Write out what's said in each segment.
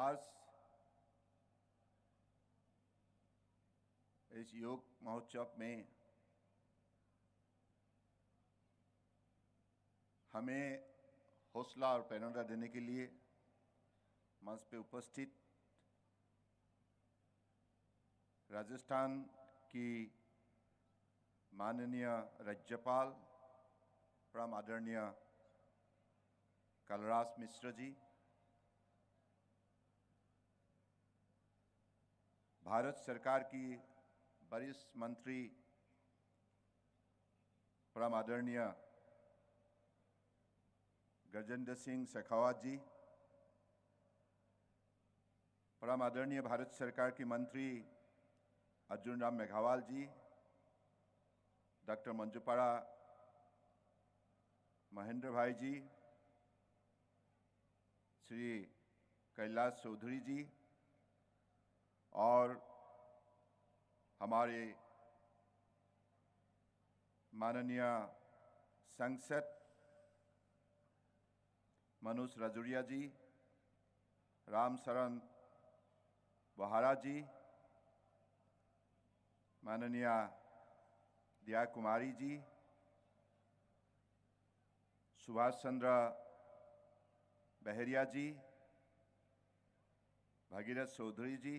आज इस योग महोत्सव में हमें हौसला और प्रेरणा देने के लिए मंच पे उपस्थित राजस्थान की माननीय राज्यपाल परम आदरणीय कलराज मिश्र जी भारत सरकार की वरिष्ठ मंत्री परम आदरणीय गजेंद्र सिंह शेखावत जी परम आदरणीय भारत सरकार की मंत्री अर्जुन राम मेघावाल जी डॉक्टर मंजूपाड़ा महेंद्र भाई जी श्री कैलाश चौधरी जी और हमारे माननीय संसद मनुष राजुरिया जी राम शरण बहारा जी माननीय दिया कुमारी जी सुभाष चंद्र बहरिया जी भगीरथ चौधरी जी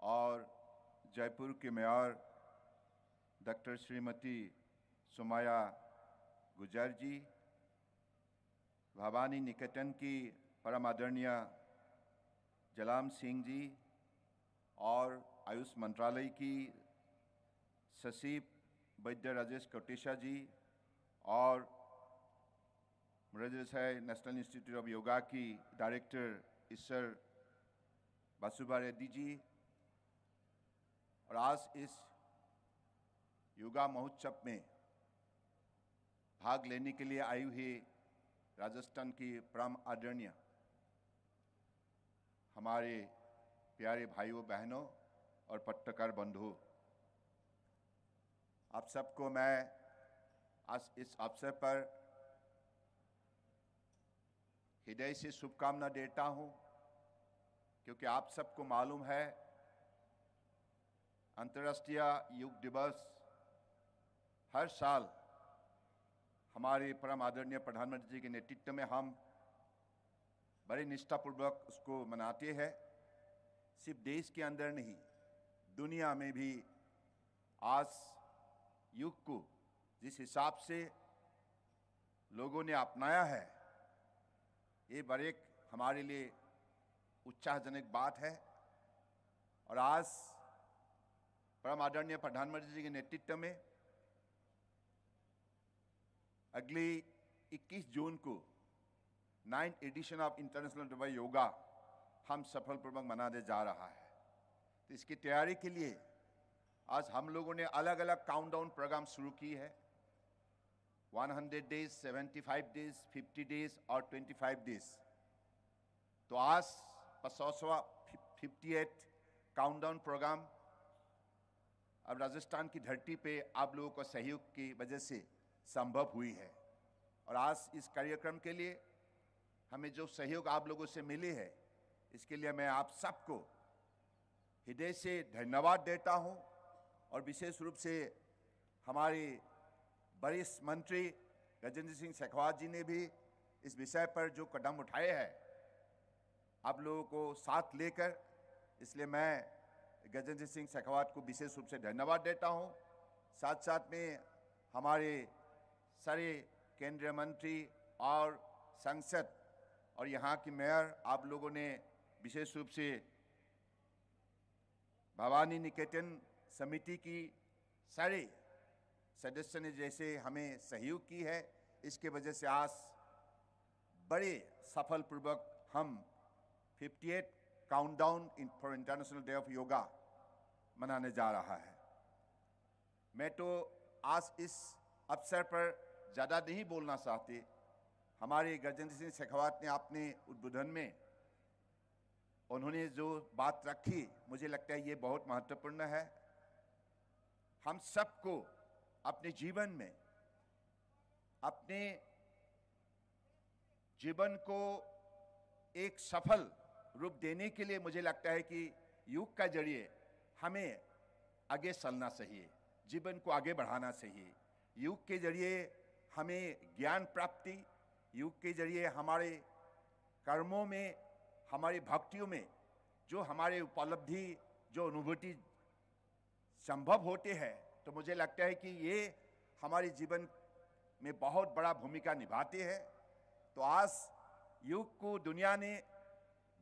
और जयपुर के मेयर डॉक्टर श्रीमती सुमाया गुजर जी भवानी निकेतन की परम आदरणीय जलाम सिंह जी और आयुष मंत्रालय की सचिव वैद्य राजेश कोटेशा जी और मृदय नेशनल इंस्टीट्यूट ऑफ योगा की डायरेक्टर ईश्वर वासुभा रेड्डी जी और आज इस योगा महोत्सव में भाग लेने के लिए आई हुई राजस्थान की परम आदरणीय हमारे प्यारे भाइयों बहनों और पत्रकार बंधु आप सबको मैं आज इस अवसर पर हृदय से शुभकामना देता हूं क्योंकि आप सबको मालूम है अंतर्राष्ट्रीय योग दिवस हर साल हमारे परम आदरणीय प्रधानमंत्री जी के नेतृत्व में हम बड़े निष्ठापूर्वक उसको मनाते हैं सिर्फ देश के अंदर नहीं दुनिया में भी आज युग को जिस हिसाब से लोगों ने अपनाया है ये बड़े हमारे लिए उत्साहजनक बात है और आज परम आदरणीय प्रधानमंत्री जी के नेतृत्व में अगली 21 जून को ninth edition of international day of yoga हम सफलपूर्वक मनाने जा रहा है तो इसकी तैयारी के लिए आज हम लोगों ने अलग अलग काउंटडाउन प्रोग्राम शुरू की है 100 डेज 75 डेज 50 डेज और 25 डेज तो आज पचासवा फिफ्टी एट काउंटडाउन प्रोग्राम अब राजस्थान की धरती पे आप लोगों का सहयोग की वजह से संभव हुई है और आज इस कार्यक्रम के लिए हमें जो सहयोग आप लोगों से मिली है इसके लिए मैं आप सबको हृदय से धन्यवाद देता हूँ और विशेष रूप से हमारे वरिष्ठ मंत्री गजेंद्र सिंह शेखावत जी ने भी इस विषय पर जो कदम उठाए हैं आप लोगों को साथ लेकर इसलिए मैं गजेंद्र सिंह शेखावत को विशेष रूप से धन्यवाद देता हूँ साथ साथ में हमारे सारे केंद्रीय मंत्री और संसद और यहाँ की मेयर आप लोगों ने विशेष रूप से भवानी निकेतन समिति की सारे सदस्य ने जैसे हमें सहयोग की है इसके वजह से आज बड़े सफलपूर्वक हम 58 countdown in for international day of yoga मनाने जा रहा है मैं तो आज इस अवसर पर ज़्यादा नहीं बोलना चाहती हमारे गजेंद्र सिंह शेखावत ने अपने उद्बोधन में उन्होंने जो बात रखी मुझे लगता है ये बहुत महत्वपूर्ण है हम सबको अपने जीवन में अपने जीवन को एक सफल रूप देने के लिए मुझे लगता है कि योग का जरिए हमें आगे चलना चाहिए जीवन को आगे बढ़ाना चाहिए योग के जरिए हमें ज्ञान प्राप्ति योग के जरिए हमारे कर्मों में हमारी भक्तियों में जो हमारे उपलब्धि जो अनुभूति संभव होते हैं तो मुझे लगता है कि ये हमारे जीवन में बहुत बड़ा भूमिका निभाते हैं तो आज योग को दुनिया ने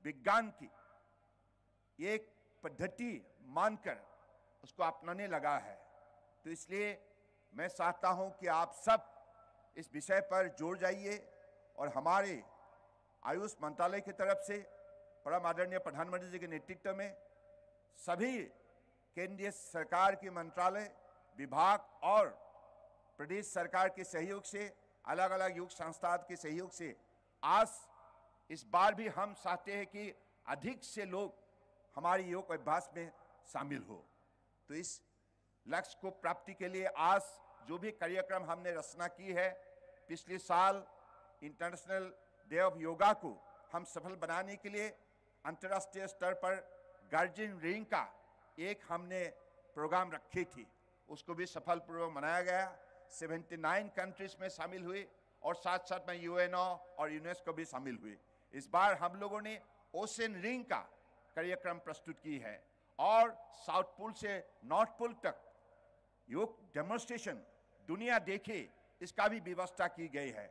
विज्ञान की एक पद्धति मानकर उसको अपनाने लगा है तो इसलिए मैं चाहता हूं कि आप सब इस विषय पर जोड़ जाइए और हमारे आयुष मंत्रालय की तरफ से परम आदरणीय प्रधानमंत्री जी के नेतृत्व में सभी केंद्रीय सरकार के मंत्रालय विभाग और प्रदेश सरकार के सहयोग से अलग अलग योग संस्था के सहयोग से आज इस बार भी हम चाहते हैं कि अधिक से लोग हमारे योग अभ्यास में शामिल हो तो इस लक्ष्य को प्राप्ति के लिए आज जो भी कार्यक्रम हमने रचना की है पिछले साल इंटरनेशनल डे ऑफ योगा को हम सफल बनाने के लिए अंतर्राष्ट्रीय स्तर पर गार्जियन रिंग का एक हमने प्रोग्राम रखी थी उसको भी सफलपूर्वक मनाया गया 79 कंट्रीज में शामिल हुए और साथ साथ में यूएनओ और यूनेस्को भी शामिल हुए इस बार हम लोगों ने ओशन रिंग का कार्यक्रम प्रस्तुत की है और साउथ पुल से नॉर्थ पुल तक योग डेमोन्स्ट्रेशन दुनिया देखे इसका भी व्यवस्था की गई है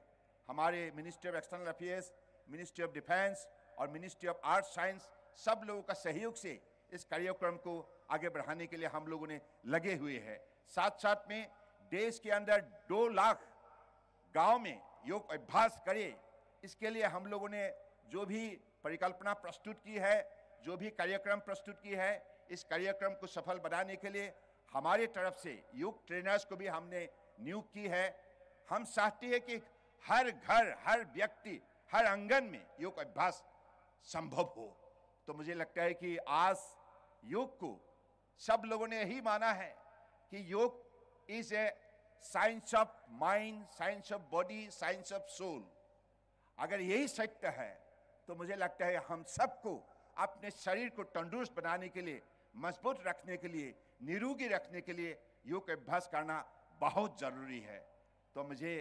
हमारे ministry of external affairs ministry of defence और मिनिस्ट्री ऑफ आर्ट साइंस सब लोगों का सहयोग से इस कार्यक्रम को आगे बढ़ाने के लिए हम लोगों ने लगे हुए हैं साथ साथ में देश के अंदर दो लाख गांव में योग अभ्यास करे इसके लिए हम लोगों ने जो भी परिकल्पना प्रस्तुत की है जो भी कार्यक्रम प्रस्तुत की है इस कार्यक्रम को सफल बनाने के लिए हमारे तरफ से योग ट्रेनर्स को भी हमने नियुक्त की है हम चाहते हैं कि हर घर हर व्यक्ति हर आंगन में योग अभ्यास संभव हो तो मुझे लगता है कि आज योग को सब लोगों ने यही माना है कि योग is a science of mind science of body science of soul अगर यही सत्य है तो मुझे लगता है हम सबको अपने शरीर को तंदुरुस्त बनाने के लिए मजबूत रखने के लिए निरोगी रखने के लिए योग अभ्यास करना बहुत ज़रूरी है तो मुझे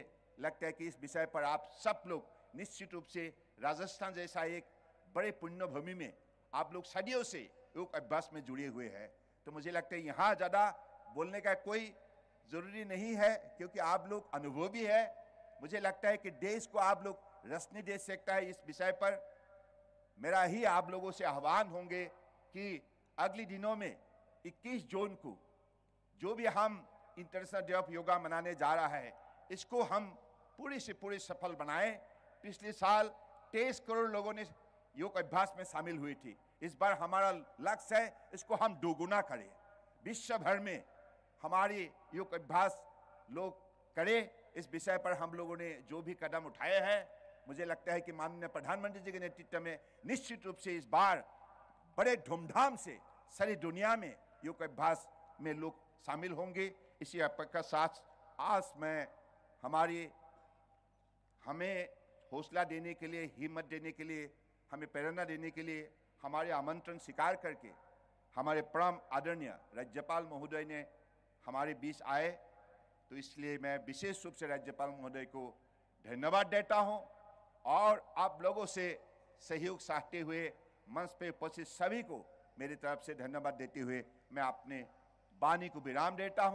लगता है कि इस विषय पर आप सब लोग निश्चित रूप से राजस्थान जैसा एक बड़े पुण्य भूमि में आप लोग सदियों से योग अभ्यास में जुड़े हुए हैं तो मुझे लगता है यहाँ ज़्यादा बोलने का कोई ज़रूरी नहीं है क्योंकि आप लोग अनुभवी है मुझे लगता है कि देश को आप लोग रश्मि दे सकता है इस विषय पर मेरा ही आप लोगों से आह्वान होंगे कि अगले दिनों में 21 जून को जो भी हम इंटरनेशनल डे ऑफ योगा मनाने जा रहा है इसको हम पूरी से पूरी सफल बनाएं पिछले साल तेईस करोड़ लोगों ने योग अभ्यास में शामिल हुई थी इस बार हमारा लक्ष्य है इसको हम दोगुना करें विश्व भर में हमारी योग अभ्यास लोग करें इस विषय पर हम लोगों ने जो भी कदम उठाए हैं मुझे लगता है कि माननीय प्रधानमंत्री जी के नेतृत्व में निश्चित रूप से इस बार बड़े धूमधाम से सारी दुनिया में योग अभ्यास में लोग शामिल होंगे इसी का साथ आज मैं हमारी हमें हौसला देने के लिए हिम्मत देने के लिए हमें प्रेरणा देने के लिए हमारे आमंत्रण स्वीकार करके हमारे परम आदरणीय राज्यपाल महोदय ने हमारे बीच आए तो इसलिए मैं विशेष रूप से राज्यपाल महोदय को धन्यवाद देता हूँ और आप लोगों से सहयोग साधते हुए मंच पे उपस्थित सभी को मेरी तरफ से धन्यवाद देते हुए मैं अपने वाणी को विराम देता हूँ